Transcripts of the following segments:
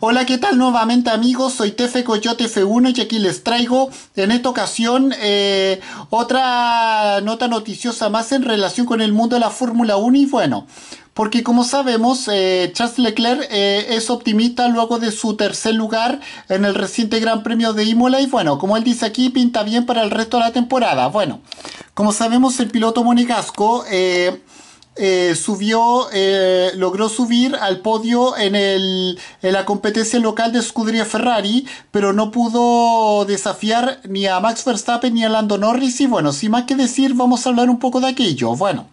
Hola, ¿qué tal nuevamente amigos? Soy Tefe Coyote F1 y aquí les traigo en esta ocasión eh, otra nota noticiosa más en relación con el mundo de la Fórmula 1 y bueno, porque como sabemos, eh, Charles Leclerc eh, es optimista luego de su tercer lugar en el reciente Gran Premio de Imola y bueno, como él dice aquí, pinta bien para el resto de la temporada. Bueno, como sabemos, el piloto monegasco... Eh, subió, eh, logró subir al podio en, el, en la competencia local de escudería Ferrari, pero no pudo desafiar ni a Max Verstappen ni a Lando Norris. Y bueno, sin más que decir, vamos a hablar un poco de aquello. Bueno.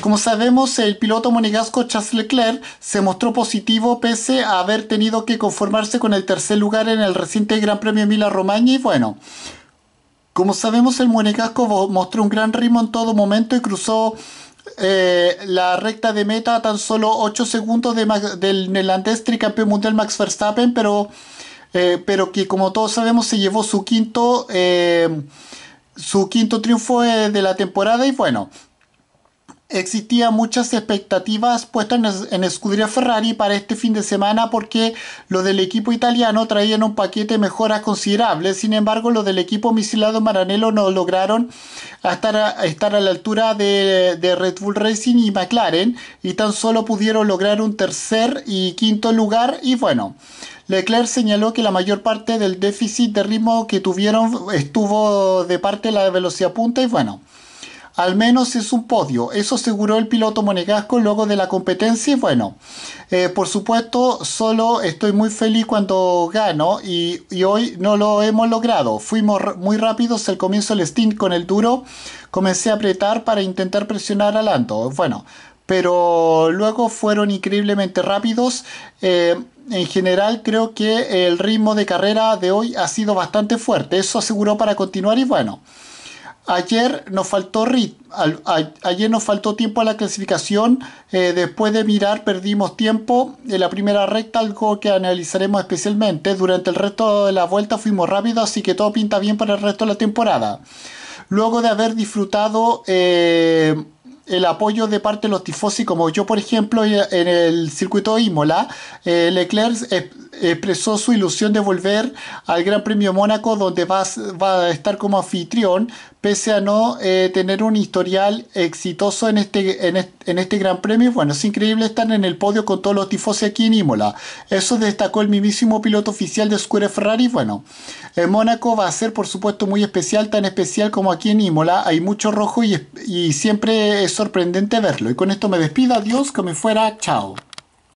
Como sabemos, el piloto monegasco Charles Leclerc se mostró positivo pese a haber tenido que conformarse con el tercer lugar en el reciente Gran Premio Mila Romagna y bueno, como sabemos el monegasco mostró un gran ritmo en todo momento y cruzó eh, la recta de meta a tan solo 8 segundos del neerlandés tricampeón mundial Max Verstappen, pero, eh, pero que como todos sabemos se llevó su quinto, eh, su quinto triunfo de la temporada y bueno, existían muchas expectativas puestas en, en Ferrari para este fin de semana porque los del equipo italiano traían un paquete de mejoras considerables. Sin embargo, los del equipo misilado Maranello no lograron estar a, estar a la altura de, de Red Bull Racing y McLaren y tan solo pudieron lograr un tercer y quinto lugar. Y bueno, Leclerc señaló que la mayor parte del déficit de ritmo que tuvieron estuvo de parte de la velocidad punta y bueno. Al menos es un podio. Eso aseguró el piloto monegasco luego de la competencia. Y bueno, eh, por supuesto, solo estoy muy feliz cuando gano y, hoy no lo hemos logrado. Fuimos muy rápidos al comienzo del stint con el duro. Comencé a apretar para intentar presionar a Lando. Bueno, pero luego fueron increíblemente rápidos. Eh, en general creo que el ritmo de carrera de hoy ha sido bastante fuerte. Eso aseguró para continuar y bueno. Ayer nos faltó ayer faltó tiempo a la clasificación. Eh, después de mirar perdimos tiempo en la primera recta, algo que analizaremos especialmente. Durante el resto de la vuelta fuimos rápidos, así que todo pinta bien para el resto de la temporada. Luego de haber disfrutado eh, el apoyo de parte de los tifosi, como yo por ejemplo en el circuito de Imola, eh, Leclerc expresó su ilusión de volver al Gran Premio Mónaco, donde va, a estar como anfitrión, pese a no eh, tener un historial exitoso en este, en, este Gran Premio. Bueno, es increíble estar en el podio con todos los tifosi aquí en Imola. Eso destacó el mismísimo piloto oficial de Square Ferrari. Bueno, en Mónaco va a ser, por supuesto, muy especial, tan especial como aquí en Imola. Hay mucho rojo y, y siempre es sorprendente verlo. Y con esto me despido. Adiós, que me fuera. Chao.